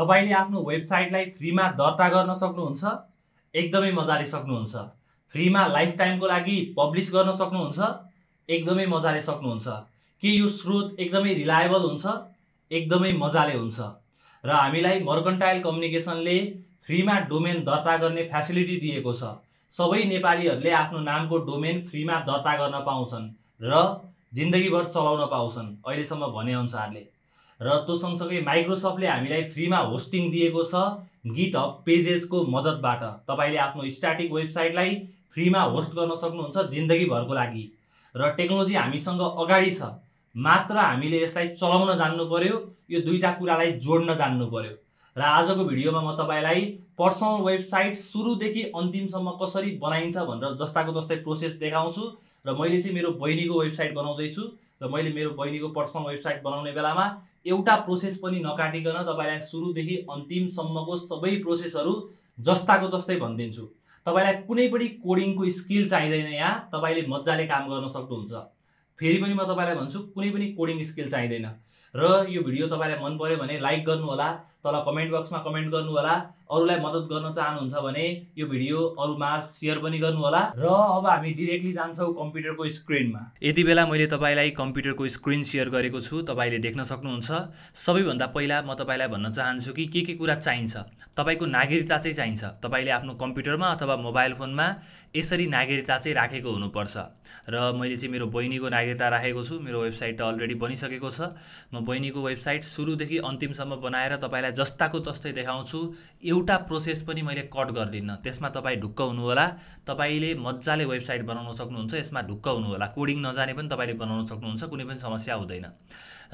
तपाईँले आफ्नो वेबसाइटलाई फ्रीमा दर्ता गर्न सक्नुहुन्छ एकदमै मजाले सक्नुहुन्छ फ्रीमा लाइफ टाइमको लागि पब्लिस गर्न सक्नुहुन्छ एकदमै मजाले सक्नुहुन्छ के यो स्रोत एकदमै रिलायबल हुन्छ एकदमै मजाले हुन्छ र हामीलाई मर्कन्टाइल कम्युनिकेसनले फ्रीमा डोमेन दर्ता गर्ने फेसिलिटी दिएको छ सबै नेपालीहरूले आफ्नो नामको डोमेन फ्रीमा दर्ता गर्न पाउँछन् र जिन्दगीभर चलाउन पाउँछन् अहिलेसम्म अनुसारले र त्यो सँगसँगै माइक्रोसफ्टले हामीलाई फ्रीमा होस्टिङ दिएको छ गीत हब पेजेसको मद्दतबाट तपाईँले आफ्नो स्ट्याटिक वेबसाइटलाई फ्रीमा होस्ट गर्न सक्नुहुन्छ जिन्दगीभरको लागि र टेक्नोलोजी हामीसँग अगाडि छ मात्र हामीले यसलाई चलाउन जान्नु पऱ्यो यो दुईवटा कुरालाई जोड्न जान्नु पऱ्यो र आजको भिडियोमा म तपाईँलाई पर्सनल वेबसाइट सुरुदेखि अन्तिमसम्म कसरी बनाइन्छ भनेर जस्ताको जस्तै प्रोसेस देखाउँछु र मैले चाहिँ मेरो बहिनीको वेबसाइट बनाउँदैछु र मैले मेरो बहिनीको पर्सनल वेबसाइट बनाउने बेलामा एउटा प्रोसेस पनि नकाटिकन तपाईँलाई सुरुदेखि अन्तिमसम्मको सबै प्रोसेसहरू जस्ताको जस्तै भनिदिन्छु तपाईँलाई कुनै पनि कोडिङको स्किल चाहिँदैन यहाँ तपाईँले मजाले काम गर्न सक्नुहुन्छ फेरि पनि म तपाईँलाई भन्छु कुनै पनि कोडिङ स्किल चाहिँदैन र यो भिडियो तपाईँलाई मन पऱ्यो भने लाइक गर्नुहोला तल कमेन्ट बक्समा कमेन्ट गर्नुहोला अरूलाई मद्दत गर्न चाहनुहुन्छ भने यो भिडियो अरूमा सेयर पनि गर्नुहोला र अब हामी डिरेक्टली जान्छौँ कम्प्युटरको स्क्रिनमा यति बेला मैले तपाईँलाई कम्प्युटरको स्क्रिन सेयर गरेको छु तपाईँले देख्न सक्नुहुन्छ सबैभन्दा पहिला म तपाईँलाई भन्न चाहन्छु कि के के कुरा चाहिन्छ तपाईँको नागरिकता चाहिँ चाहिन्छ तपाईँले आफ्नो कम्प्युटरमा अथवा मोबाइल फोनमा यसरी नागरिकता चाहिँ राखेको हुनुपर्छ र मैले चाहिँ मेरो बहिनीको नागरिकता राखेको छु मेरो वेबसाइट त अलरेडी बनिसकेको छ म बहिनीको वेबसाइट सुरुदेखि अन्तिमसम्म बनाएर तपाईँलाई जस्ताको तस्तै देखाउँछु एउटा प्रोसेस पनि मैले कट गर्दिनँ त्यसमा तपाईँ ढुक्क हुनुहोला तपाईँले मजाले वेबसाइट बनाउन सक्नुहुन्छ यसमा ढुक्क हुनुहोला कोडिङ नजाने पनि तपाईँले बनाउन सक्नुहुन्छ कुनै पनि समस्या हुँदैन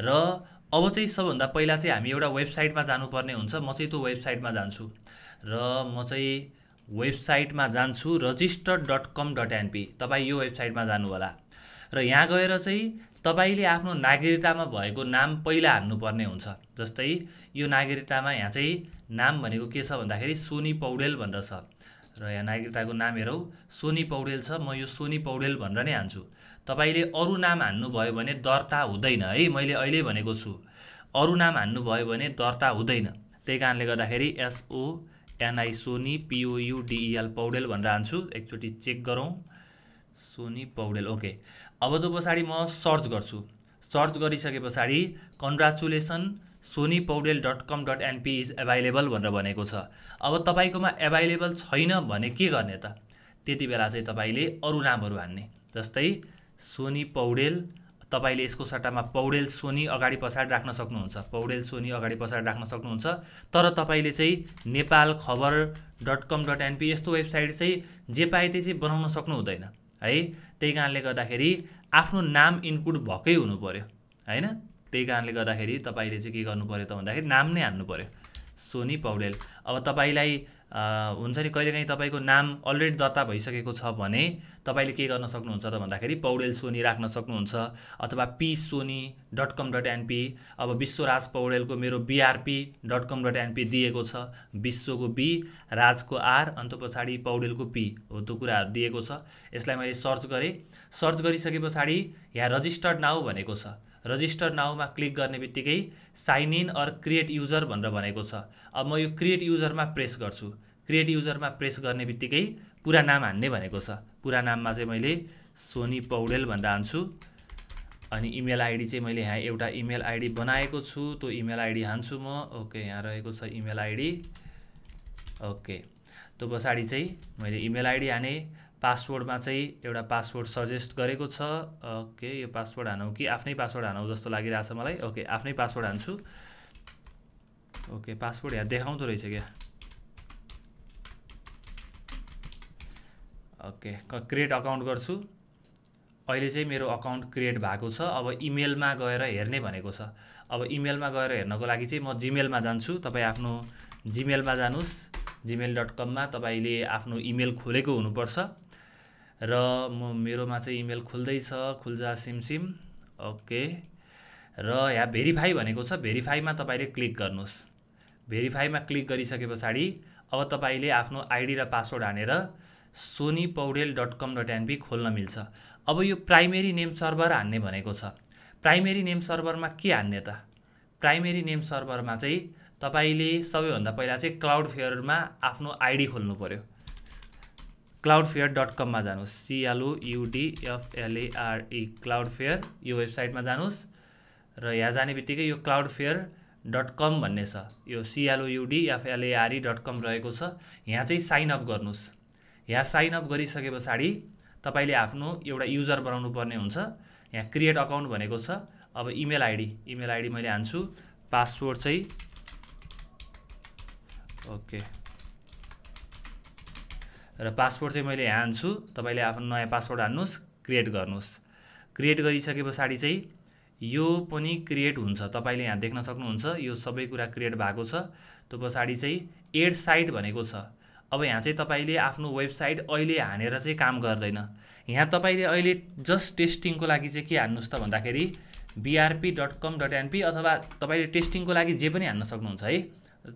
र अब चाहिँ सबभन्दा पहिला चाहिँ हामी एउटा वेबसाइटमा जानुपर्ने हुन्छ म चाहिँ त्यो वेबसाइटमा जान्छु र म चाहिँ वेबसाइटमा जान्छु register dot com dot NP तपाईँ यो वेबसाइटमा जानुहोला र यहाँ गएर चाहिँ तपाईँले आफ्नो नागरिकतामा भएको नाम पहिला हान्नुपर्ने हुन्छ जस्तै यो नागरिकतामा यहाँ चाहिँ नाम भनेको के छ भन्दाखेरि सोनी पौडेल भनेर छ र यहाँ नागरिकताको नाम हेरौँ सोनी पौडेल छ म यो सोनी पौडेल भनेर नै हान्छु तपाईँले अरू नाम हान्नुभयो भने दर्ता हुँदैन है मैले अहिले भनेको छु अरू नाम हान्नुभयो भने दर्ता हुँदैन त्यही कारणले गर्दाखेरि S O N I Soni P O U D E L Paudel भनेर हान्छु एकचोटि चेक गरौँ सोनी पौडेल ओके अब त पछाडि म सर्च गर्छु सर्च गरिसके पछाडि congratulation Soni Paudel dot com dot NP is available भनेर भनेको छ अब तपाईँकोमा एभाइलेबल छैन भने के गर्ने त त्यति बेला चाहिँ तपाईँले अरू नामहरू हान्ने जस्तै सोनी पौडेल तपाईँले यसको सट्टामा पौडेल सोनी अगाडि पछाडि राख्न सक्नुहुन्छ पौडेल सोनी अगाडि पछाडि राख्न सक्नुहुन्छ तर तपाईँले चाहिँ Nepal Khabar dot com dot NP यस्तो वेबसाइट चाहिँ जे पाए त्यही चाहिँ बनाउन सक्नु हुँदैन है त्यही कारणले गर्दाखेरि आफ्नो नाम इन्क्लुड भएकै हुनु पऱ्यो होइन त्यही कारणले गर्दाखेरि तपाईँले चाहिँ के गर्नु पऱ्यो त भन्दाखेरि नाम नै हान्नु पऱ्यो सोनी पौडेल अब तपाईँलाई हुन्छ नि कहिलेकाहीँ तपाईँको नाम अलरेडी दर्ता भइसकेको छ भने तपाईँले के गर्न सक्नुहुन्छ त भन्दाखेरि पौडेल सोनी राख्न सक्नुहुन्छ अथवा P Soni dot com dot NP अब विश्वराज पौडेलको मेरो BRP dot com dot NP दिएको छ विश्वको बी राजको आर अन्त पछाडि पौडेलको पी हो त्यो कुराहरू दिएको छ यसलाई मैले सर्च गरेँ सर्च गरिसके पछाडि यहाँ रजिस्टर्ड नाउ भनेको छ रजिस्टर नाउमा क्लिक गर्ने बित्तिकै sign in or create user भनेर भनेको छ अब म यो क्रिएट युजरमा प्रेस गर्छु क्रिएट युजरमा प्रेस गर्ने बित्तिकै पुरा नाम हान्ने भनेको छ पुरा नाममा चाहिँ मैले सोनी पौडेल भनेर हान्छु अनि इमेल आइडी चाहिँ मैले यहाँ एउटा इमेल आइडी बनाएको छु त्यो इमेल आइडी हान्छु म ओके यहाँ रहेको छ इमेल आइडी ओके त्यो पछाडि चाहिँ मैले इमेल आइडी हाने पासवर्डमा चाहिँ एउटा पासवर्ड सजेस्ट गरेको छ ओके यो पासवर्ड हानौँ कि आफ्नै पासवर्ड हानौँ जस्तो छ मलाई ओके आफ्नै पासवर्ड हान्छु ओके पासवर्ड यहाँ देखाउँदो रहेछ क्या ओके क्रिएट अकाउन्ट गर्छु अहिले चाहिँ मेरो अकाउन्ट क्रिएट भएको छ अब इमेलमा गएर हेर्ने भनेको छ अब इमेलमा गएर हेर्नको लागि चाहिँ म जिमेलमा जान्छु तपाईँ आफ्नो जिमेलमा जानुहोस् जिमेल डट कममा तपाईँले आफ्नो इमेल खोलेको हुनुपर्छ र म मेरोमा चाहिँ इमेल खुल्दैछ खुल्जा सिमसिम ओके र यहाँ भेरिफाई भनेको छ भेरिफाईमा तपाईँले क्लिक गर्नुहोस् भेरिफाईमा क्लिक गरिसके पछाडि अब तपाईँले आफ्नो आइडी र पासवर्ड हानेर Soni Paudel dot com dot NP खोल्न मिल्छ अब यो प्राइमेरी नेम सर्भर हान्ने भनेको छ प्राइमेरी नेम सर्भरमा के हान्ने त प्राइमेरी नेम सर्भरमा चाहिँ तपाईँले सबैभन्दा पहिला चाहिँ क्लाउड फेयरमा आफ्नो आइडी खोल्नु पऱ्यो क्लाउड फेयर डट कममा जानुहोस् सिएलओयुडिएफएलएआरई क्लाउड फेयर यो वेबसाइटमा जानुहोस् र यहाँ जाने बित्तिकै यो क्लाउड फेयर डट कम भन्ने छ यो एफएलएआरई डट कम रहेको छ यहाँ चाहिँ साइन अप गर्नुहोस् यहाँ साइन अप गरिसके पछाडि तपाईँले आफ्नो एउटा युजर बनाउनु पर्ने हुन्छ यहाँ क्रिएट अकाउन्ट भनेको छ अब इमेल आइडी इमेल आइडी मैले हान्छु पासवर्ड चाहिँ ओके र पासपोर्ट चाहिँ मैले हान्छु तपाईँले आफ्नो नयाँ पासवर्ड हान्नुहोस् क्रिएट गर्नुहोस् क्रिएट गरिसके पछाडि चाहिँ यो पनि क्रिएट हुन्छ तपाईँले यहाँ देख्न सक्नुहुन्छ यो सबै कुरा क्रिएट भएको छ त्यो पछाडि चाहिँ एड साइट भनेको छ अब यहाँ चाहिँ तपाईँले आफ्नो वेबसाइट अहिले हानेर चाहिँ काम गर्दैन यहाँ तपाईँले अहिले जस्ट टेस्टिङको लागि चाहिँ के हान्नुहोस् त भन्दाखेरि BRP dot com dot NP अथवा तपाईँले टेस्टिङको लागि जे पनि हान्न सक्नुहुन्छ है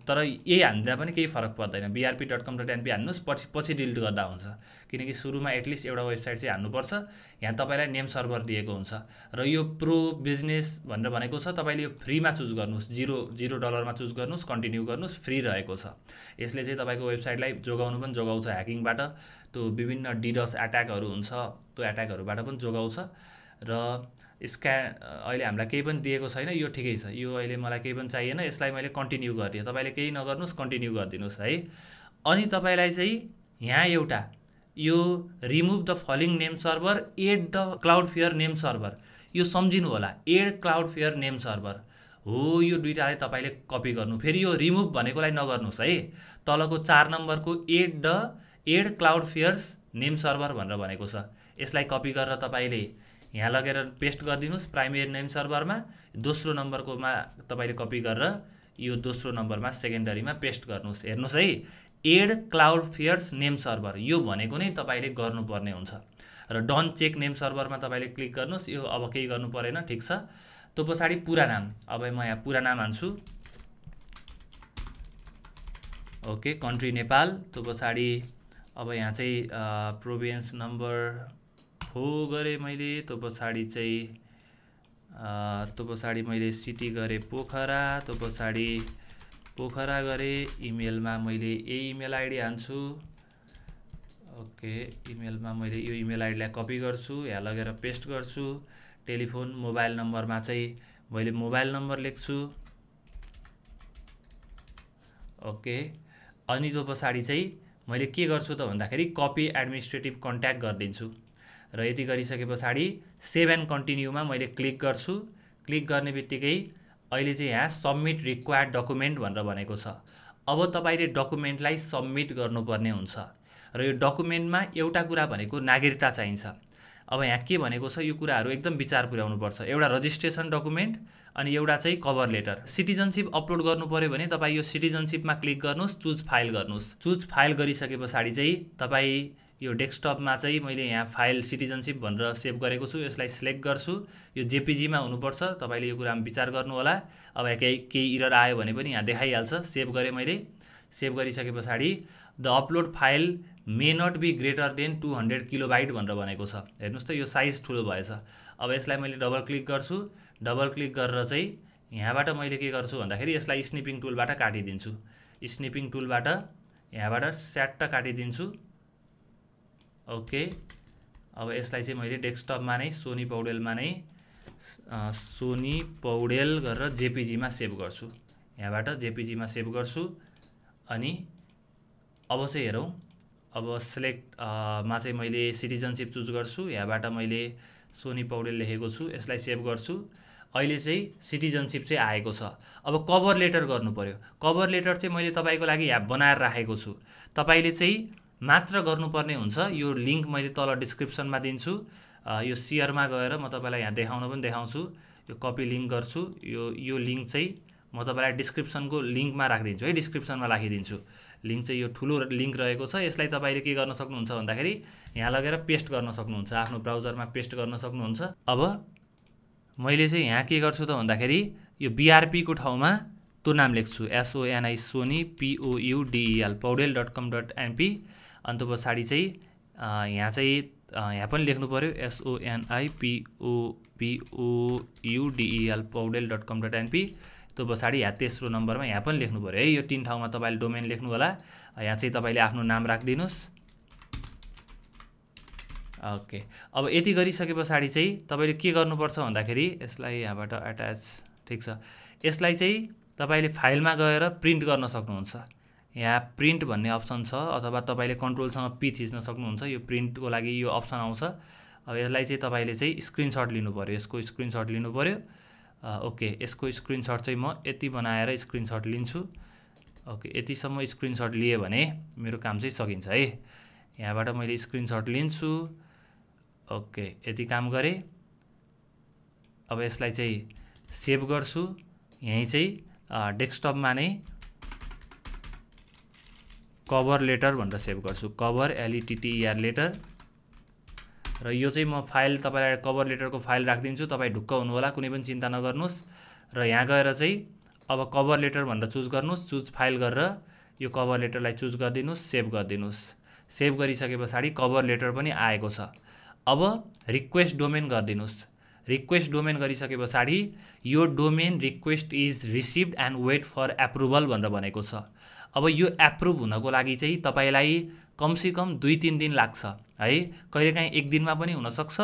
तर यही हान्दा पनि केही फरक पर्दैन BRP dot com dot NP हान्नुहोस् पछि पछि डिलिट गर्दा हुन्छ किनकि सुरुमा एटलिस्ट एउटा वेबसाइट चाहिँ हान्नुपर्छ यहाँ तपाईँलाई नेम सर्भर दिएको हुन्छ र यो प्रो बिजनेस भनेर भनेको छ तपाईँले यो फ्रीमा चुज गर्नुहोस् जिरो जिरो डलरमा चुज गर्नुहोस् कन्टिन्यू गर्नुहोस् फ्री रहेको छ यसले चाहिँ तपाईँको वेबसाइटलाई जोगाउनु पनि जोगाउँछ ह्याकिङबाट त्यो विभिन्न डिडस एट्याकहरू हुन्छ त्यो एट्याकहरूबाट पनि जोगाउँछ र यसका अहिले हामीलाई केही पनि दिएको छैन यो ठिकै छ यो अहिले मलाई केही पनि चाहिएन यसलाई मैले कन्टिन्यू गरिदिएँ तपाईँले केही नगर्नुहोस् कन्टिन्यू गरिदिनुहोस् है अनि तपाईँलाई चाहिँ यहाँ एउटा यो remove the following name server add the Cloudflare name server यो सम्झिनु होला add Cloudflare name server हो यो दुइटालाई तपाईँले कपी गर्नु फेरि यो रिमुभ भनेकोलाई नगर्नुहोस् है तलको चार नम्बरको add the add Cloudflare's name server भनेर भनेको छ यसलाई कपी गरेर तपाईँले यहाँ लगेर पेस्ट गरिदिनुहोस् प्राइमेरी नेम सर्भरमा दोस्रो नम्बरकोमा तपाईँले कपी गरेर यो दोस्रो नम्बरमा सेकेन्डरीमा पेस्ट गर्नुहोस् हेर्नुहोस् है add Cloudflare's name server यो भनेको नै तपाईँले गर्नुपर्ने हुन्छ र डन चेक नेम सर्भरमा तपाईँले क्लिक गर्नुहोस् यो अब केही गर्नु परेन ठिक छ त्यो पछाडि पुरा नाम अब म यहाँ पुरा नाम हान्छु ओके कन्ट्री नेपाल त्यो पछाडि अब यहाँ चाहिँ प्रोभिन्स नम्बर थो गरेँ मैले तँ पछाडि चाहिँ तँ पछाडि मैले सिटी गरेँ पोखरा तँ पछाडि पोखरा गरेँ इमेलमा मैले यही इमेल आइडी हान्छु ओके इमेलमा मैले यो इमेल आइडीलाई कपी गर्छु यहाँ लगेर पेस्ट गर्छु टेलिफोन मोबाइल नम्बरमा चाहिँ मैले मोबाइल नम्बर लेख्छु ओके अनि त्यो पछाडि चाहिँ मैले के गर्छु त भन्दाखेरि कपी एडमिनिस्ट्रेटिभ कन्ट्याक्ट गरिदिन्छु र यति गरिसके पछाडि सेभ एन्ड कन्टिन्यूमा मैले क्लिक गर्छु क्लिक गर्ने बित्तिकै अहिले चाहिँ यहाँ सब्मिट रिक्वायर्ड डकुमेन्ट भनेर भनेको छ अब तपाईँले डकुमेन्टलाई सब्मिट गर्नुपर्ने हुन्छ र यो डकुमेन्टमा एउटा कुरा भनेको नागरिकता चाहिन्छ अब यहाँ के भनेको छ यो कुराहरू एकदम विचार पुर्याउनुपर्छ एउटा रजिस्ट्रेसन डकुमेन्ट अनि एउटा चाहिँ कभर लेटर सिटिजनसिप अपलोड गर्नु पऱ्यो भने तपाईँ यो सिटिजनसिपमा क्लिक गर्नुहोस् चुज फाइल गर्नुहोस् चुज फाइल गरिसके पछाडि चाहिँ तपाईँ यो डेस्कटपमा चाहिँ मैले यहाँ फाइल सिटिजनसिप भनेर सेभ गरेको छु यसलाई सिलेक्ट गर्छु यो जेपिजीमा हुनुपर्छ तपाईँले यो कुरामा विचार गर्नु होला अब केही केही इरर आयो भने पनि यहाँ देखाइहाल्छ सेभ गरेँ मैले सेभ गरिसके पछाडि the upload file may not be greater than two hundred kilo भनेर भनेको छ हेर्नुहोस् त यो साइज ठुलो भएछ अब यसलाई मैले डबल क्लिक गर्छु डबल क्लिक गरेर चाहिँ यहाँबाट मैले के गर्छु भन्दाखेरि यसलाई स्निपिङ टुलबाट काटिदिन्छु स्निपिङ टुलबाट यहाँबाट स्याट्ट काटिदिन्छु ओके अब यसलाई चाहिँ मैले डेस्कटपमा नै सोनी पौडेलमा नै सोनी पौडेल गरेर जेपिजीमा सेभ गर्छु यहाँबाट जेपिजीमा सेभ गर्छु अनि अब चाहिँ हेरौँ अब सेलेक्टमा मा चाहिँ मैले सिटिजनसिप चुज गर्छु यहाँबाट मैले सोनी पौडेल लेखेको छु यसलाई सेभ गर्छु अहिले चाहिँ सिटिजनसिप चाहिँ आएको छ अब कभर लेटर गर्नु पऱ्यो कभर लेटर चाहिँ मैले तपाईँको लागि यहाँ बनाएर राखेको छु तपाईँले चाहिँ मात्र गर्नुपर्ने हुन्छ यो लिङ्क मैले तल डिस्क्रिप्सनमा दिन्छु यो सियरमा गएर म तपाईँलाई यहाँ देखाउन पनि देखाउँछु यो कपी लिङ्क गर्छु यो यो लिङ्क चाहिँ म तपाईँलाई डिस्क्रिप्सनको लिङ्कमा राखिदिन्छु है डिस्क्रिप्सनमा राखिदिन्छु लिङ्क चाहिँ यो ठुलो लिङ्क रहेको छ यसलाई तपाईँले के गर्न सक्नुहुन्छ भन्दाखेरि यहाँ लगेर पेस्ट गर्न सक्नुहुन्छ आफ्नो ब्राउजरमा पेस्ट गर्न सक्नुहुन्छ अब मैले चाहिँ यहाँ के गर्छु त भन्दाखेरि यो बिआरपीको ठाउँमा त्यो नाम लेख्छु एसओएनआई Sony पिओयुडिएल Paudel dot com dot NP अन्त पछाडि चाहिँ यहाँ चाहिँ यहाँ पनि लेख्नु पऱ्यो एसओएनआइपिओपिओयुडिइएल Paudel dot com dot NP त्यो पछाडि यहाँ तेस्रो नम्बरमा यहाँ पनि लेख्नु पऱ्यो है यो तिन ठाउँमा तपाईँले डोमेन लेख्नु होला यहाँ चाहिँ तपाईँले आफ्नो नाम राखिदिनुहोस् ओके अब यति गरिसके पछाडि चाहिँ तपाईँले के गर्नुपर्छ भन्दाखेरि यसलाई यहाँबाट एट्याच ठिक छ यसलाई चाहिँ तपाईँले फाइलमा गएर प्रिन्ट गर्न सक्नुहुन्छ यहाँ प्रिन्ट भन्ने अप्सन छ अथवा तपाईँले कन्ट्रोलसँग पी थिच्न सक्नुहुन्छ यो प्रिन्टको लागि यो अप्सन आउँछ अब यसलाई चाहिँ तपाईँले चाहिँ स्क्रिनसट लिनु पऱ्यो यसको स्क्रिनसट लिनु पऱ्यो ओके यसको स्क्रिनसट चाहिँ म यति बनाएर स्क्रिनसट लिन्छु ओके यतिसम्म स्क्रिनसट लिएँ भने मेरो काम चाहिँ सकिन्छ है यहाँबाट मैले स्क्रिनसट लिन्छु ओके यति काम गरेँ अब यसलाई चाहिँ सेभ गर्छु यहीँ चाहिँ डेस्कटपमा नै कभर लेटर भनेर सेभ गर्छु कभर एलइटिटिआर लेटर र यो चाहिँ म फाइल तपाईँलाई कभर लेटरको फाइल राखिदिन्छु तपाईँ ढुक्क हुनुहोला कुनै पनि चिन्ता नगर्नुहोस् र यहाँ गएर चाहिँ अब कभर लेटर भनेर चुज गर्नुहोस् चुज फाइल गरेर यो कभर लेटरलाई चुज गरिदिनुहोस् सेभ गरिदिनुहोस् सेभ गरिसके पछाडि कभर लेटर पनि आएको छ अब रिक्वेस्ट डोमेन गरिदिनुहोस् रिक्वेस्ट डोमेन गरिसके पछाडि यो domain request is received and wait for approval भनेर भनेको छ अब यो एप्रुभ हुनको लागि चाहिँ तपाईँलाई कमसेकम दुई तिन दिन लाग्छ है कहिलेकाहीँ एक दिनमा पनि हुनसक्छ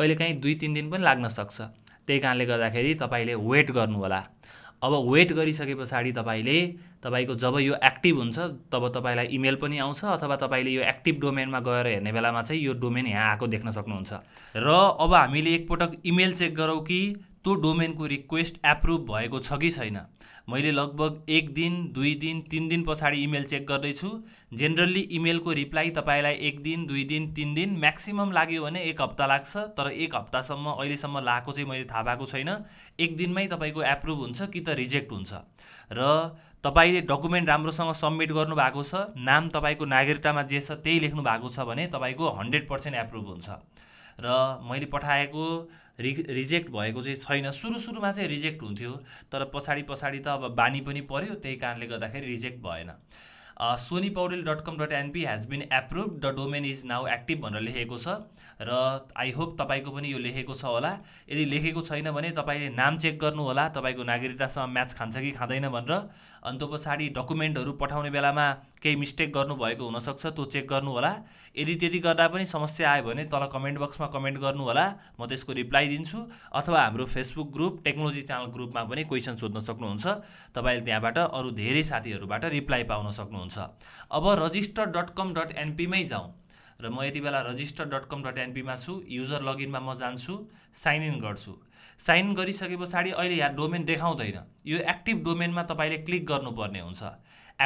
कहिलेकाहीँ दुई तिन दिन पनि लाग्न सक्छ त्यही कारणले गर्दाखेरि तपाईँले वेट गर्नुहोला अब वेट गरिसके पछाडि तपाईँले तपाईँको जब यो एक्टिभ हुन्छ तब तपाईँलाई इमेल पनि आउँछ अथवा तपाईँले यो एक्टिभ डोमेनमा गएर हेर्ने बेलामा चाहिँ यो डोमेन यहाँ आएको देख्न सक्नुहुन्छ र अब हामीले एकपटक इमेल चेक गरौँ कि त्यो डोमेनको रिक्वेस्ट एप्रुभ भएको छ कि छैन मैले लगभग एक दिन दुई दिन तिन दिन पछाडि इमेल चेक गर्दैछु जेनरल्ली इमेलको रिप्लाई तपाईँलाई एक दिन दुई दिन तिन दिन म्याक्सिमम् लाग्यो भने एक हप्ता लाग्छ तर एक हप्तासम्म अहिलेसम्म लाएको चाहिँ मैले थाहा पाएको छैन एक दिनमै तपाईँको एप्रुभ हुन्छ कि त रिजेक्ट हुन्छ र तपाईँले डकुमेन्ट राम्रोसँग सब्मिट गर्नुभएको छ नाम तपाईँको नागरिकतामा जे छ त्यही लेख्नु भएको छ भने तपाईँको हन्ड्रेड पर्सेन्ट एप्रुभ हुन्छ र मैले पठाएको रि रिजेक्ट भएको चाहिँ छैन सुरु सुरुमा चाहिँ रिजेक्ट हुन्थ्यो तर पछाडि पछाडि त अब बानी पनि पऱ्यो त्यही कारणले गर्दाखेरि रिजेक्ट भएन Soni Paudel dot com dot NP has been approve the domain is now active भनेर लेखेको छ र आई होप तपाईँको पनि यो लेखेको छ होला यदि लेखेको छैन भने तपाईँले नाम चेक गर्नु गर्नुहोला तपाईँको नागरिकतासँग म्याच खान्छ कि खाँदैन भनेर अन्त पछाडि डकुमेन्टहरू पठाउने बेलामा केही मिस्टेक गर्नुभएको हुनसक्छ त्यो चेक गर्नु होला यदि त्यति गर्दा पनि समस्या आयो भने तल कमेन्ट बक्समा कमेन्ट गर्नुहोला म त्यसको रिप्लाई दिन्छु अथवा हाम्रो फेसबुक ग्रुप टेक्नोलोजी च्यानल ग्रुपमा पनि क्वेसन सोध्न सक्नुहुन्छ तपाईँले त्यहाँबाट अरू धेरै साथीहरूबाट रिप्लाई पाउन सक्नुहुन्छ अब रजिस्टर डट कम डट एनपीमै जाउँ र म यति बेला रजिस्टर डट कम डट एनपीमा छु युजर लगइनमा म जान्छु साइन इन गर्छु साइन गरिसके पछाडि अहिले यहाँ डोमेन देखाउँदैन यो एक्टिभ डोमेनमा तपाईँले क्लिक गर्नुपर्ने हुन्छ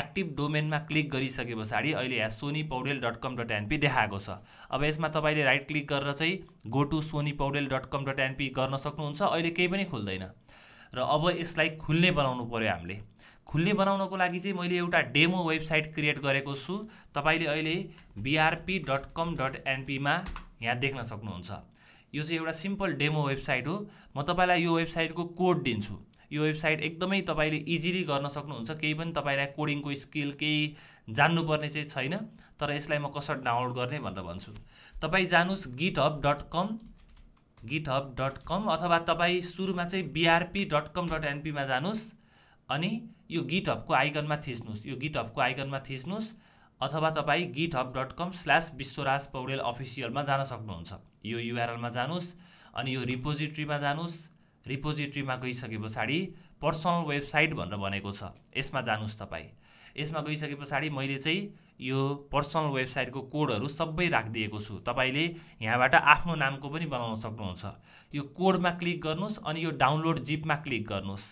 एक्टिभ डोमेनमा क्लिक गरिसके पछाडि अहिले यहाँ Soni Paudel dot com dot NP देखाएको छ अब यसमा तपाईँले राइट क्लिक गरेर चाहिँ go to Soni Paudel dot com dot NP गर्न सक्नुहुन्छ अहिले केही पनि खुल्दैन र अब यसलाई खुल्ने बनाउनु पऱ्यो हामीले खुल्ने बनाउनको लागि चाहिँ मैले एउटा डेमो वेबसाइट क्रिएट गरेको छु तपाईँले अहिले बिआरपी डट कम डट एनपीमा यहाँ देख्न सक्नुहुन्छ यो चाहिँ एउटा सिम्पल डेमो वेबसाइट हो म तपाईँलाई यो वेबसाइटको कोड दिन्छु यो वेबसाइट एकदमै तपाईँले इजिली गर्न सक्नुहुन्छ केही पनि तपाईँलाई कोडिङको स्किल केही जान्नुपर्ने चाहिँ छैन तर यसलाई म कसरी डाउनलोड गर्ने भनेर भन्छु तपाईँ जानुहोस् GitHub dot com git dot com अथवा तपाईँ सुरुमा चाहिँ बिआरपी डट कम डट एनपीमा जानुहोस् अनि यो गिट हबको आइकनमा थिच्नुहोस् यो गिट आइकनमा थिच्नुहोस् अथवा तपाईँ GitHub dot com slash Bishwaraj Paudel अफिसियलमा जान सक्नुहुन्छ यो युआरएलमा जानुहोस् अनि यो रिपोजिट्रीमा जानुहोस् रिपोजिट्रीमा गइसके पछाडि पर्सनल वेबसाइट भनेर भनेको छ यसमा जानुहोस् तपाईँ यसमा गइसके पछाडि मैले चाहिँ यो पर्सनल वेबसाइटको कोडहरू सबै राखिदिएको छु तपाईँले यहाँबाट आफ्नो नामको पनि बनाउन सक्नुहुन्छ यो कोडमा क्लिक गर्नुहोस् अनि यो डाउनलोड जिपमा क्लिक गर्नुहोस्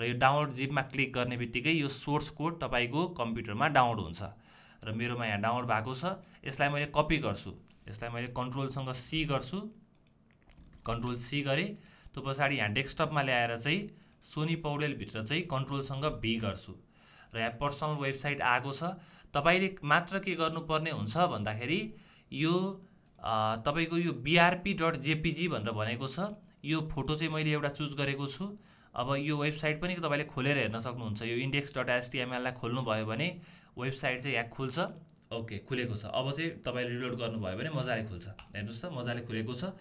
र यो डाउनलोड जिपमा क्लिक गर्ने बित्तिकै यो सोर्स कोड तपाईँको कम्प्युटरमा डाउनलोड हुन्छ र मेरोमा यहाँ डाउनलोड भएको छ यसलाई मैले कपी गर्छु यसलाई मैले कन्ट्रोलसँग सी गर्छु कन्ट्रोल सी गरेँ त्यो पछाडि यहाँ डेस्कटपमा ल्याएर चाहिँ सोनी पौडेलभित्र चाहिँ कन्ट्रोलसँग बी गर्छु र यहाँ पर्सनल वेबसाइट आएको छ तपाईँले मात्र के गर्नुपर्ने हुन्छ भन्दाखेरि यो तपाईँको यो बिआरपी डट जेपिजी भनेर भनेको छ यो फोटो चाहिँ मैले एउटा चुज गरेको छु अब यो वेबसाइट पनि तपाईँले खोलेर हेर्न सक्नुहुन्छ यो इन्डेक्स डट एसटिएमएललाई खोल्नुभयो भने वेबसाइट चाहिँ यहाँ खुल्छ ओके खुलेको छ अब चाहिँ तपाईँले रिलोड गर्नुभयो भने मजाले खुल्छ हेर्नुहोस् त मजाले खुलेको छ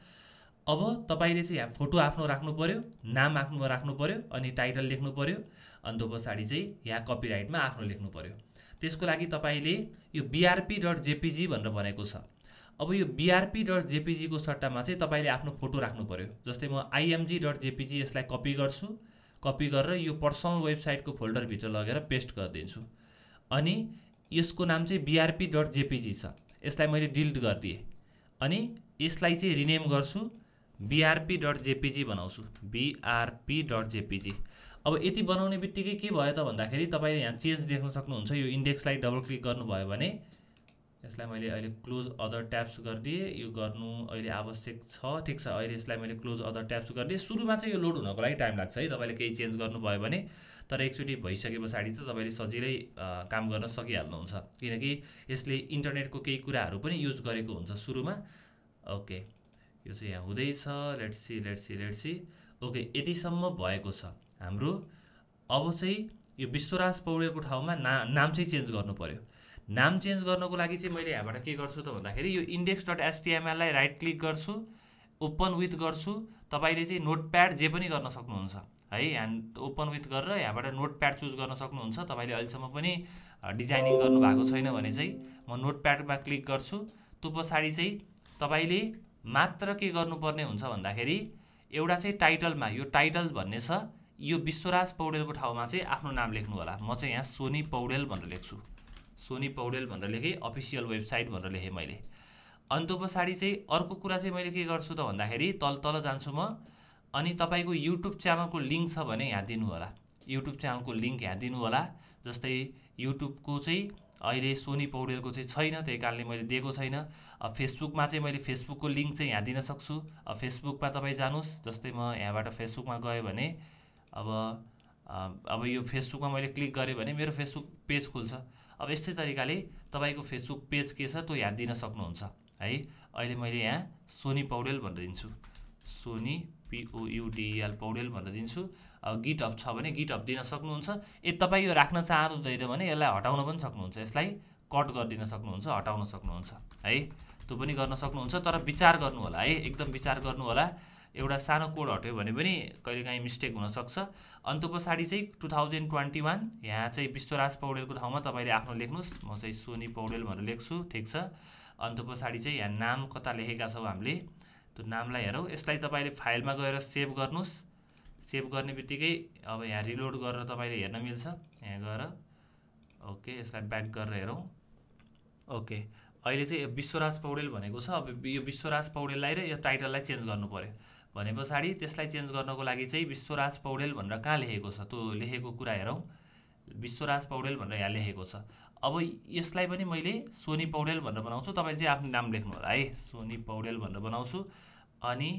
अब तपाईँले चाहिँ यहाँ फोटो आफ्नो राख्नु पऱ्यो नाम आफ्नो राख्नु पऱ्यो अनि टाइटल लेख्नु पऱ्यो अन्त पछाडि चाहिँ यहाँ कपिराइटमा आफ्नो लेख्नु पऱ्यो त्यसको लागि तपाईँले यो बिआरपी डट जेपिजी भनेर भनेको छ अब यो बिआरपी डट जेपिजीको सट्टामा चाहिँ तपाईँले आफ्नो फोटो राख्नु पऱ्यो जस्तै म आइएमजी डट जेपिजी यसलाई कपी गर्छु कपी गरेर यो पर्सनल वेबसाइटको फोल्डरभित्र लगेर पेस्ट गरिदिन्छु अनि यसको नाम चाहिँ बिआरपी डट जेपिजी छ यसलाई मैले डिलिट गरिदिएँ अनि यसलाई चाहिँ रिनेम गर्छु बिआरपी डट जेपिजी बनाउँछु बिआरपी डट जेपिजी अब यति बनाउने बित्तिकै के भयो त भन्दाखेरि तपाईँले यहाँ चेन्ज देख्न सक्नुहुन्छ यो इन्डेक्सलाई डबल क्लिक गर्नुभयो भने यसलाई मैले अहिले क्लोज अदर ट्याप्स गरिदिएँ यो गर्नु अहिले आवश्यक छ ठिक छ अहिले यसलाई मैले क्लोज अदर ट्याप्स गरिदिएँ सुरुमा चाहिँ यो लोड हुनको लागि टाइम लाग्छ है तपाईँले केही चेन्ज गर्नुभयो भने तर एकचोटि भइसके पछाडि चाहिँ तपाईँले सजिलै काम गर्न सकिहाल्नुहुन्छ किनकि यसले इन्टरनेटको केही कुराहरू पनि युज गरेको हुन्छ सुरुमा ओके यो चाहिँ यहाँ हुँदैछ let's see let's see let's see okay यतिसम्म भएको छ हाम्रो अब चाहिँ यो विश्वराज पौडेलको ठाउँमा ना नाम चाहिँ चेन्ज गर्नु पऱ्यो नाम चेन्ज गर्नको लागि चाहिँ मैले यहाँबाट के गर्छु त भन्दाखेरि यो इन्डेक्स डट एसटिएमएललाई राइट क्लिक गर्छु ओपन विथ गर्छु तपाईँले चाहिँ नोटप्याड जे पनि गर्न सक्नुहुन्छ है यहाँ ओपन विथ गरेर यहाँबाट नोटप्याड चुज गर्न सक्नुहुन्छ तपाईँले अहिलेसम्म पनि डिजाइनिङ गर्नुभएको छैन भने चाहिँ म नोटप्याडमा क्लिक गर्छु त्यो पछाडि चाहिँ तपाईँले मात्र के गर्नुपर्ने हुन्छ भन्दाखेरि एउटा चाहिँ टाइटलमा यो टाइटल भन्ने छ यो विश्वराज पौडेलको ठाउँमा चाहिँ आफ्नो नाम लेख्नु होला म चाहिँ यहाँ सोनी पौडेल भनेर लेख्छु सोनी पौडेल भनेर लेखेँ अफिसियल वेबसाइट भनेर लेखेँ मैले अन्त पछाडि चाहिँ अर्को कुरा चाहिँ मैले के गर्छु त भन्दाखेरि तल तल जान्छु म अनि तपाईँको युट्युब च्यानलको लिङ्क छ भने यहाँ दिनु होला युट्युब च्यानलको लिङ्क यहाँ दिनु होला जस्तै युट्युबको चाहिँ अहिले सोनी पौडेलको चाहिँ छैन त्यही कारणले मैले दिएको छैन फेसबुकमा चाहिँ मैले फेसबुकको लिङ्क चाहिँ यहाँ दिन सक्छु फेसबुकमा तपाईँ जानुहोस् जस्तै म यहाँबाट फेसबुकमा गएँ भने अब अब यो फेसबुकमा मैले क्लिक गरेँ भने मेरो फेसबुक पेज खुल्छ अब यस्तै तरिकाले तपाईँको फेसबुक पेज के छ त्यो यहाँ दिन सक्नुहुन्छ है अहिले मैले यहाँ सोनी पौडेल भनेर दिन्छु सोनी पिओयुडिएल e पौडेल भनेर दिन्छु अब गिट अप छ भने गिट अप दिन सक्नुहुन्छ यदि तपाईँ यो राख्न चाहनु चाहनुहुँदैन भने यसलाई हटाउन पनि सक्नुहुन्छ यसलाई कट गरिदिन सक्नुहुन्छ हटाउन सक्नुहुन्छ है त्यो पनि गर्न सक्नुहुन्छ तर विचार गर्नु होला है एकदम विचार गर्नु होला एउटा सानो कोड हट्यो भने पनि कहिलेकाहीँ मिस्टेक हुनसक्छ अन्त पछाडि चाहिँ टु थाउजन्ड ट्वेन्टी वान यहाँ चाहिँ विश्वराज पौडेलको ठाउँमा तपाईँले आफ्नो लेख्नुहोस् म चाहिँ सोनी पौडेल भनेर लेख्छु ठिक छ अन्त पछाडि चाहिँ यहाँ नाम कता लेखेका छौँ हामीले त्यो नामलाई हेरौँ यसलाई तपाईँले फाइलमा गएर सेभ गर्नुहोस् सेभ गर्ने बित्तिकै अब यहाँ रिलोड गरेर तपाईँले हेर्न मिल्छ यहाँ गएर ओके यसलाई ब्याक गरेर हेरौँ ओके अहिले चाहिँ विश्वराज पौडेल भनेको छ अब यो विश्वराज पौडेललाई र यो टाइटललाई चेन्ज गर्नु पऱ्यो भने पछाडि त्यसलाई चेन्ज गर्नको लागि चाहिँ विश्वराज पौडेल भनेर कहाँ लेखेको छ त्यो लेखेको कुरा हेरौँ विश्वराज पौडेल भनेर यहाँ लेखेको छ अब यसलाई पनि मैले सोनी पौडेल भनेर बनाउँछु तपाईँ चाहिँ आफ्नो नाम लेख्नु होला है सोनी पौडेल भनेर बनाउँछु अनि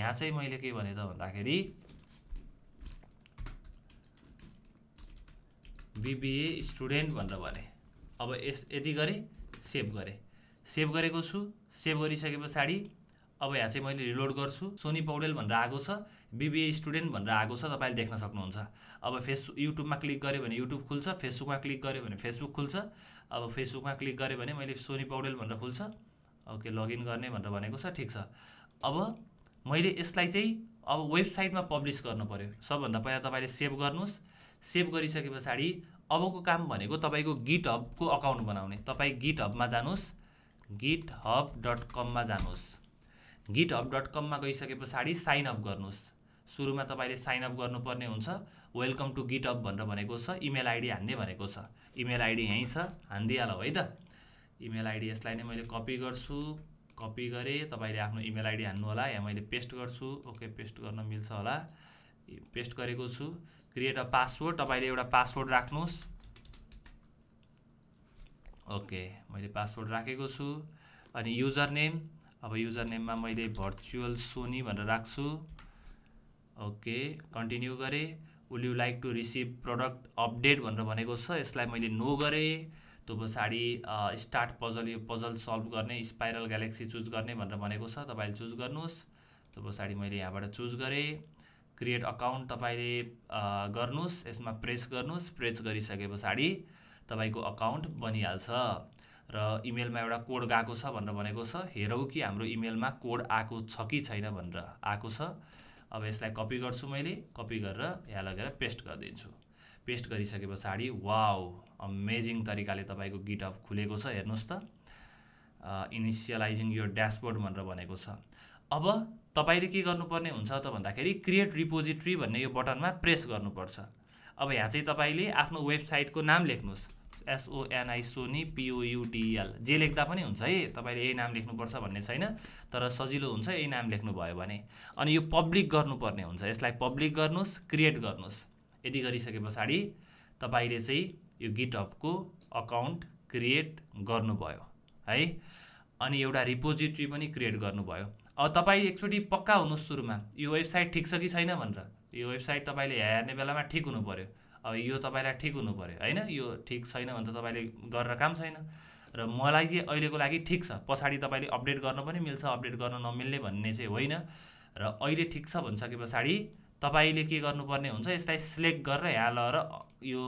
यहाँ चाहिँ मैले के भने त भन्दाखेरि बिबिए स्टुडेन्ट भनेर भने अब यस यति गरेँ सेभ गरेँ सेभ गरेको छु सेभ गरिसके पछाडि अब यहाँ चाहिँ मैले रिलोड गर्छु सोनी पौडेल भनेर आएको छ बिबिए स्टुडेन्ट भनेर आएको छ तपाईँले देख्न सक्नुहुन्छ अब फेस युट्युबमा क्लिक गऱ्यो भने युट्युब खुल्छ फेसबुकमा क्लिक गऱ्यो भने फेसबुक खुल्छ अब फेसबुकमा क्लिक गऱ्यो भने मैले सोनी पौडेल भनेर खुल्छ ओके लगइन गर्ने भनेर भनेको छ ठिक छ अब मैले यसलाई चाहिँ अब वेबसाइटमा पब्लिस गर्नु पऱ्यो सबभन्दा पहिला तपाईँले सेभ गर्नुहोस् सेभ गरिसके पछाडि अबको काम भनेको तपाईँको गिट हबको अकाउन्ट बनाउने तपाईँ गिट हबमा जानुहोस् गिट हब डट कममा जानुहोस् गिट हब डट कममा गइसके पछाडि साइनअप गर्नुहोस् सुरुमा तपाईँले साइनअप गर्नुपर्ने हुन्छ वेलकम टु गिट अप भनेर भनेको छ इमेल आइडी हान्ने भनेको छ इमेल आइडी यहीँ छ हानिदिइहाल है त इमेल आइडी यसलाई नै मैले कपी गर्छु कपी गरेँ तपाईँले आफ्नो इमेल आइडी हान्नु होला या मैले पेस्ट गर्छु ओके पेस्ट गर्न मिल्छ होला पेस्ट गरेको छु क्रिएट अ पासवर्ड तपाईँले एउटा पासवर्ड राख्नुहोस् ओके मैले पासवर्ड राखेको छु अनि युजर नेम अब युजर नेममा मैले भर्चुअल सोनी भनेर राख्छु ओके कन्टिन्यू गरेँ will you like to receive product update भनेर भनेको छ यसलाई मैले नो गरेँ त्यो पछाडि स्टार्ट पजल यो पजल सल्भ गर्ने स्पाइरल ग्यालेक्सी चुज गर्ने भनेर भनेको छ तपाईँले चुज गर्नुहोस् त्यो पछाडि मैले यहाँबाट चुज गरेँ क्रिएट अकाउन्ट तपाईँले गर्नुहोस् यसमा प्रेस गर्नुहोस् प्रेस गरिसके पछाडि तपाईँको अकाउन्ट बनिहाल्छ र इमेलमा एउटा कोड गएको छ भनेर भनेको छ हेरौँ कि हाम्रो इमेलमा कोड आएको छ कि छैन भनेर आएको छ अब यसलाई कपी गर्छु मैले कपी गरेर यहाँ लगेर पेस्ट गरिदिन्छु पेस्ट गरिसके पछाडि वाओ अमेजिङ तरिकाले तपाईँको गिटअप खुलेको छ हेर्नुहोस् त इनिसियलाइजिङ यो ड्यासबोर्ड भनेर भनेको छ अब तपाईँले के गर्नुपर्ने हुन्छ त भन्दाखेरि क्रिएट रिपोजिट्री भन्ने यो बटनमा प्रेस गर्नुपर्छ अब यहाँ चाहिँ तपाईँले आफ्नो वेबसाइटको नाम लेख्नुहोस् एसओएनआई सोनी पिओयुडिएल जे लेख्दा पनि हुन्छ है तपाईँले यही नाम लेख्नुपर्छ भन्ने छैन तर सजिलो हुन्छ यही नाम लेख्नुभयो भने अनि यो पब्लिक गर्नुपर्ने हुन्छ यसलाई पब्लिक गर्नुहोस् क्रिएट गर्नुहोस् यदि गरिसके पछाडि तपाईँले चाहिँ यो गिटहबको अकाउन्ट क्रिएट गर्नुभयो है अनि एउटा रिपोजिट्री पनि क्रिएट गर्नुभयो अब तपाईँ एकचोटि पक्का हुनुहोस् सुरुमा यो वेबसाइट ठिक छ कि छैन भनेर यो वेबसाइट तपाईँले हेर्ने बेलामा ठिक हुनु पऱ्यो अब यो तपाईँलाई ठिक हुनु पऱ्यो होइन यो ठिक छैन भने त तपाईँले गरेर काम छैन र मलाई चाहिँ अहिलेको लागि ठिक छ पछाडि तपाईँले अपडेट गर्न पनि मिल्छ अपडेट गर्न नमिल्ने भन्ने चाहिँ होइन र अहिले ठिक छ भनिसके पछाडि तपाईँले के गर्नुपर्ने हुन्छ यसलाई सिलेक्ट गरेर यहाँ र यो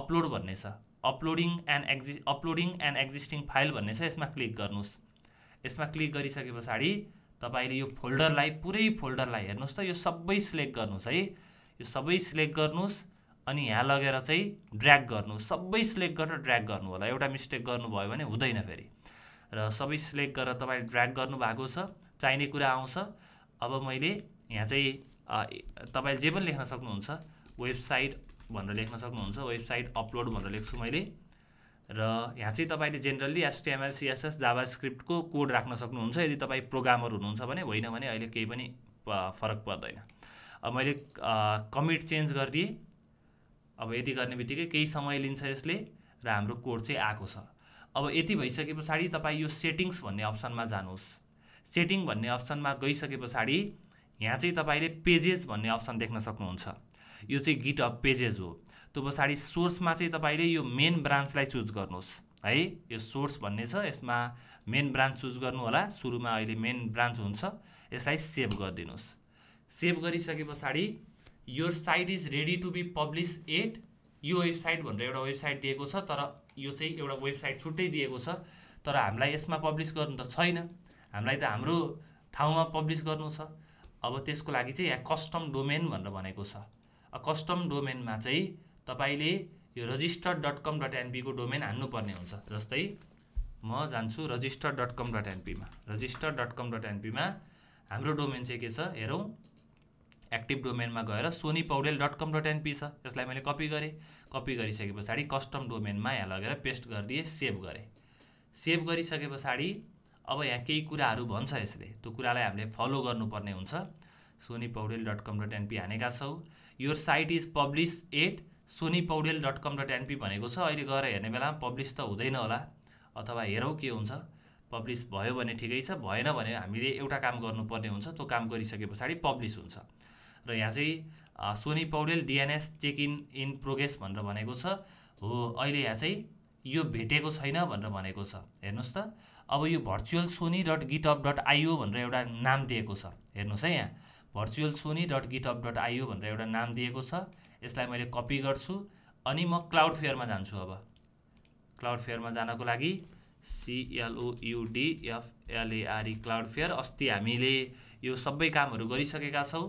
अपलोड भन्ने छ uploading and exi uploading and existing file भन्ने छ यसमा क्लिक गर्नुहोस् यसमा क्लिक गरिसके पछाडि तपाईँले यो फोल्डरलाई पुरै फोल्डरलाई हेर्नुहोस् त यो सबै सिलेक्ट गर्नुहोस् है यो सबै सिलेक्ट गर्नुहोस् अनि यहाँ लगेर चाहिँ ड्र्याग गर्नु सबै सिलेक्ट गरेर ड्र्याग गर्नु होला एउटा मिस्टेक गर्नुभयो भने हुँदैन फेरि र सबै सिलेक्ट गरेर तपाईँले ड्र्याग गर्नुभएको छ चाहिने कुरा आउँछ अब मैले यहाँ चाहिँ तपाईँले जे पनि लेख्न सक्नुहुन्छ वेबसाइट भनेर लेख्न सक्नुहुन्छ वेबसाइट अपलोड भनेर लेख्छु मैले र यहाँ चाहिँ तपाईँले जेनरली एसटिएमएल सिएसएस जाभा स्क्रिप्टको कोड राख्न सक्नुहुन्छ यदि तपाईँ प्रोग्रामर हुनुहुन्छ भने होइन भने अहिले केही पनि फरक पर्दैन मैले कमिट चेन्ज गरिदिएँ अब यति गर्ने बित्तिकै केही समय लिन्छ यसले र हाम्रो कोड चाहिँ आएको छ अब यति भइसके पछाडि तपाईँ यो सेटिङ्स भन्ने अप्सनमा जानुहोस् सेटिङ भन्ने अप्सनमा गइसके पछाडि यहाँ चाहिँ तपाईँले पेजेस भन्ने अप्सन देख्न सक्नुहुन्छ यो चाहिँ गिट अफ पेजेस हो त्यो पछाडि सोर्समा चाहिँ तपाईँले यो मेन ब्रान्चलाई चुज गर्नुहोस् है यो सोर्स भन्ने छ यसमा मेन ब्रान्च चुज गर्नु होला सुरुमा अहिले मेन ब्रान्च हुन्छ यसलाई सेभ गरिदिनुहोस् सेभ गरिसके पछाडि यो site is ready to be publish at यो वेबसाइट भनेर एउटा वेबसाइट दिएको छ तर यो चाहिँ एउटा वेबसाइट छुट्टै दिएको छ तर हामीलाई यसमा पब्लिस गर्नु त छैन हामीलाई त हाम्रो ठाउँमा पब्लिस गर्नु छ अब त्यसको लागि चाहिँ यहाँ कस्टम डोमेन भनेर भनेको छ कस्टम डोमेनमा चाहिँ तपाईँले यो रजिस्टर डट कम डट एनपीको डोमेन हान्नुपर्ने हुन्छ जस्तै म जान्छु रजिस्टर डट कम डट एनपीमा रजिस्टर डट कम डट एनपीमा हाम्रो डोमेन चाहिँ के छ हेरौँ एक्टिभ डोमेनमा गएर Soni Paudel dot com dot NP छ यसलाई मैले कपी गरेँ कपी गरिसके पछाडि कस्टम डोमेनमा यहाँ लगेर पेस्ट गरिदिएँ सेभ गरेँ सेभ गरिसके पछाडि अब यहाँ केही कुराहरू भन्छ यसले त्यो कुरालाई हामीले फलो गर्नुपर्ने हुन्छ Soni Paudel dot com dot NP हानेका छौँ यो site is publish at Soni Paudel dot com dot NP भनेको छ अहिले गएर हेर्ने बेलामा पब्लिस त हुँदैन होला अथवा हेरौँ के हुन्छ पब्लिस भयो भने ठिकै छ भएन भने हामीले एउटा काम गर्नुपर्ने हुन्छ त्यो काम गरिसके पछाडि पब्लिस हुन्छ र यहाँ चाहिँ Soni Paudel DNS check in in progress भनेर भनेको छ हो अहिले यहाँ चाहिँ यो भेटेको छैन भनेर भनेको छ हेर्नुहोस् त अब यो virtual Soni dot GitHub dot IO भनेर एउटा नाम दिएको छ हेर्नुहोस् है यहाँ virtual Soni dot GitHub dot IO भनेर एउटा नाम दिएको छ यसलाई मैले कपी गर्छु अनि म क्लाउड फेयरमा जान्छु अब क्लाउड फेयरमा जानको लागि सिएलओयुडिएफएलएआरई e क्लाउड फेयर अस्ति हामीले यो सबै कामहरू गरिसकेका छौँ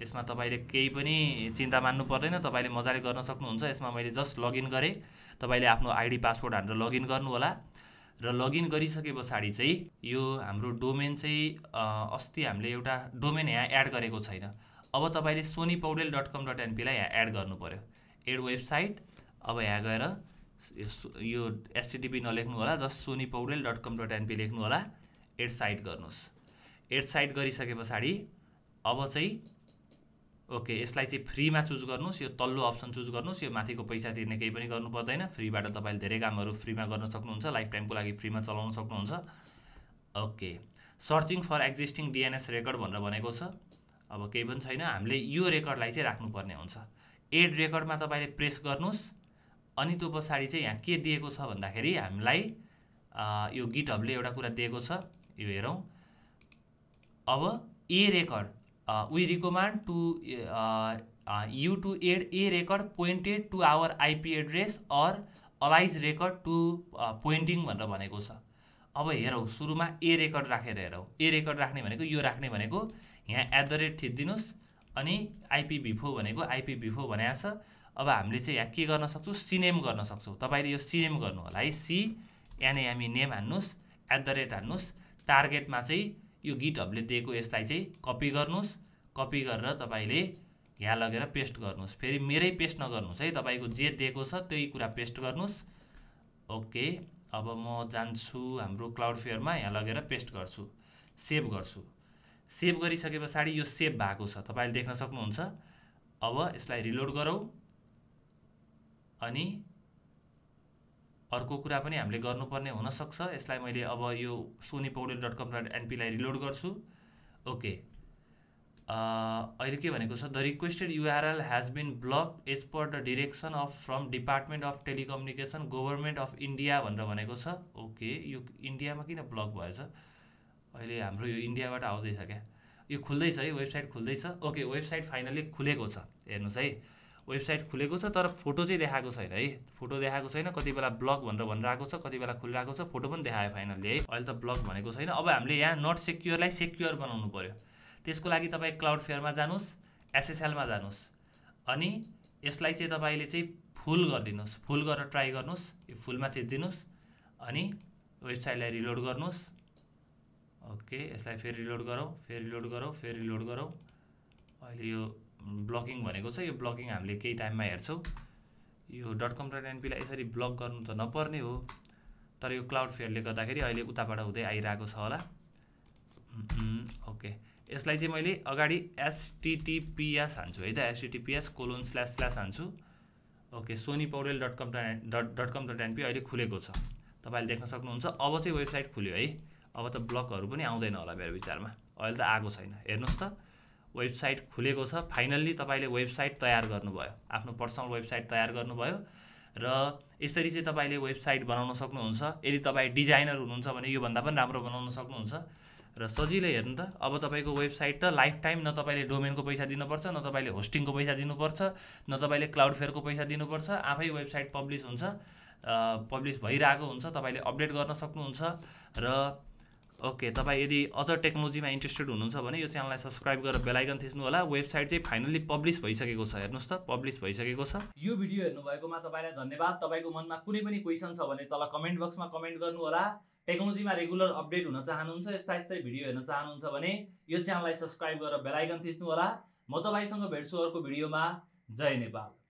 यसमा तपाईँले केही पनि चिन्ता मान्नु पर्दैन तपाईँले मजाले गर्न सक्नुहुन्छ यसमा मैले जस्ट लगइन गरेँ तपाईँले आफ्नो आइडी पासवर्ड हालेर लगइन गर्नुहोला र लगइन गरिसके पछाडि चाहिँ यो हाम्रो डोमेन चाहिँ अस्ति हामीले एउटा डोमेन यहाँ एड गरेको छैन अब तपाईँले Soni Paudel dot com dot एनपीलाई यहाँ एड गर्नु पऱ्यो एड वेबसाइट अब यहाँ गएर यो एसटिडिपी नलेख्नु होला just Soni Paudel dot com dot NP लेख्नु होला एड साइट गर्नुहोस् एड साइट गरिसके पछाडि अब चाहिँ ओके यसलाई चाहिँ फ्रीमा चुज गर्नुहोस् यो तल्लो अप्सन चुज गर्नुहोस् यो माथिको पैसा तिर्ने केही पनि गर्नु पर्दैन फ्रीबाट तपाईँले धेरै कामहरू फ्रीमा गर्न सक्नुहुन्छ लाइफ टाइमको लागि फ्रीमा चलाउन सक्नुहुन्छ okay searching for existing DNS record भनेर भनेको छ अब केही पनि छैन हामीले यो रेकर्डलाई चाहिँ राख्नुपर्ने हुन्छ एड रेकर्डमा तपाईँले प्रेस गर्नुहोस् अनि त्यो पछाडि चाहिँ यहाँ के दिएको छ भन्दाखेरि हामीलाई यो गिटहबले एउटा कुरा दिएको छ यो हेरौँ अब A record we recommend to you to add A record pointed to our IP address or alias record to pointing भनेर भनेको छ अब हेरौँ सुरुमा ए रेकर्ड राखेर हेरौँ ए रेकर्ड राख्ने भनेको यो राख्ने भनेको यहाँ एट द रेट थिचिदिनुहोस् अनि आइपी भिफो भनेको आइपी भिफो भनेको छ अब हामीले चाहिँ यहाँ के गर्न सक्छौँ सिनेम गर्न सक्छौँ तपाईँले यो सिनेम गर्नु होला है सी एनएमी नेम हान्नुहोस् एट द रेट हान्नुहोस् टार्गेटमा चाहिँ यो गिटहबले दिएको यसलाई चाहिँ कपी गर्नुहोस् कपी गरेर तपाईँले यहाँ लगेर पेस्ट गर्नुहोस् फेरि मेरै पेस्ट नगर्नुहोस् है तपाईँको जे दिएको छ त्यही कुरा पेस्ट गर्नुहोस् ओके अब म जान्छु हाम्रो क्लाउड फेयरमा यहाँ लगेर पेस्ट गर्छु सेभ गर्छु सेभ गरिसके पछाडि यो सेभ भएको छ तपाईँले देख्न सक्नुहुन्छ अब यसलाई रिलोड गरौँ अनि अर्को कुरा पनि हामीले गर्नुपर्ने हुनसक्छ यसलाई मैले अब यो Soni Paudel dot com dot एनपीलाई रिलोड गर्छु ओके अहिले के भनेको छ the requested URL has been block as per the direction of from department of telecommunication government of India भनेर भनेको छ ओके यो इन्डियामा किन ब्लक भएछ अहिले हाम्रो यो इन्डियाबाट आउँदैछ क्या यो खुल्दैछ है वेबसाइट खुल्दैछ ओके वेबसाइट फाइनल्ली खुलेको छ हेर्नुहोस् है वेबसाइट खुलेको छ तर फोटो चाहिँ देखाएको छैन है फोटो देखाएको छैन कति बेला ब्लक भनेर भनिरहेको छ कति बेला खुलिरहेको छ फोटो पनि देखायो फाइनल्ली है अहिले त ब्लक भनेको छैन अब हामीले यहाँ नट सेक्युरलाई सेक्युर बनाउनु पऱ्यो त्यसको लागि तपाईँ क्लाउड फेयरमा जानुहोस् एसएसएलमा जानुहोस् अनि यसलाई चाहिँ तपाईँले चाहिँ फुल गरिदिनुहोस् फुल गरेर ट्राई गर्नुहोस् यो फुलमा थिचिदिनुहोस् अनि वेबसाइटलाई रिलोड गर्नुहोस् ओके यसलाई फेरि रिलोड गरौँ फेरि रिलोड गरौँ फेरि रिलोड गरौँ अहिले यो ब्लकिङ भनेको छ यो ब्लकिङ हामीले केही टाइममा हेर्छौँ यो डट कम डट एनपीलाई यसरी ब्लक गर्नु त नपर्ने हो तर यो क्लाउड फेयरले गर्दाखेरि अहिले उताबाट हुँदै आइरहेको छ होला ओके यसलाई चाहिँ मैले अगाडि एसटिटिपिएस हान्छु है त एसटिटिपिएस कोलोन स्ल्यास स्ल्यास हान्छु okay Soni Paudel dot com dot dot dot com dot NP अहिले खुलेको छ तपाईँले देख्न सक्नुहुन्छ अब चाहिँ वेबसाइट खुल्यो है अब त ब्लकहरू पनि आउँदैन होला मेरो विचारमा अहिले त आएको छैन हेर्नुहोस् त वेबसाइट खुलेको छ फाइनल्ली तपाईँले वेबसाइट तयार गर्नुभयो आफ्नो पर्सनल वेबसाइट तयार गर्नुभयो र यसरी चाहिँ तपाईँले वेबसाइट बनाउन सक्नुहुन्छ यदि तपाईँ डिजाइनर हुनुहुन्छ भने योभन्दा पनि राम्रो बनाउन सक्नुहुन्छ र सजिलै हेर्नु त अब तपाईँको वेबसाइट त लाइफ टाइम न तपाईँले डोमेनको पैसा दिनुपर्छ न तपाईँले होस्टिङको पैसा दिनुपर्छ न तपाईँले क्लाउड फेयरको पैसा दिनुपर्छ आफै वेबसाइट पब्लिस हुन्छ पब्लिस भइरहेको हुन्छ तपाईँले अपडेट गर्न सक्नुहुन्छ र ओके तपाईँ यदि अझ टेक्नोलोजीमा इन्ट्रेस्टेड हुनुहुन्छ भने यो च्यानललाई सब्सक्राइब गरेर बेलायकन थिच्नु होला वेबसाइट चाहिँ फाइनली पब्लिस भइसकेको छ हेर्नुहोस् त पब्लिस भइसकेको छ यो भिडियो हेर्नुभएकोमा तपाईँलाई धन्यवाद तपाईँको मनमा कुनै पनि क्वेसन छ भने तल कमेन्ट बक्समा कमेन्ट गर्नु होला टेक्नोलोजीमा रेगुलर अपडेट हुन चाहनुहुन्छ यस्ता यस्तै भिडियो हेर्न चाहनुहुन्छ भने यो च्यानललाई सब्सक्राइब गरेर बेलायकन थिच्नु होला म तपाईँसँग भेट्छु अर्को भिडियोमा जय नेपाल